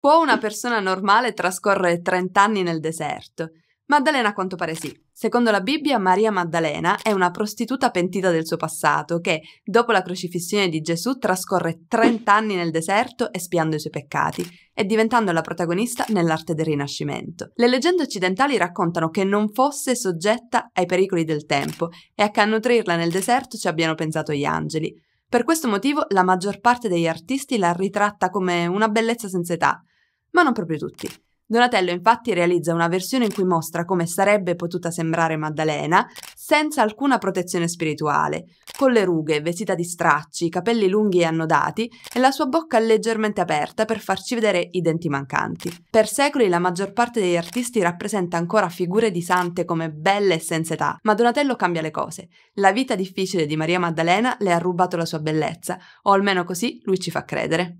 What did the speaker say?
Può una persona normale trascorrere 30 anni nel deserto? Maddalena a quanto pare sì. Secondo la Bibbia, Maria Maddalena è una prostituta pentita del suo passato che, dopo la crocifissione di Gesù, trascorre 30 anni nel deserto espiando i suoi peccati e diventando la protagonista nell'arte del Rinascimento. Le leggende occidentali raccontano che non fosse soggetta ai pericoli del tempo e a cannutrirla nel deserto ci abbiano pensato gli angeli. Per questo motivo la maggior parte degli artisti la ritratta come una bellezza senza età, ma non proprio tutti. Donatello infatti realizza una versione in cui mostra come sarebbe potuta sembrare Maddalena senza alcuna protezione spirituale, con le rughe, vestita di stracci, capelli lunghi e annodati e la sua bocca leggermente aperta per farci vedere i denti mancanti. Per secoli la maggior parte degli artisti rappresenta ancora figure di sante come belle e senza età, ma Donatello cambia le cose. La vita difficile di Maria Maddalena le ha rubato la sua bellezza, o almeno così lui ci fa credere.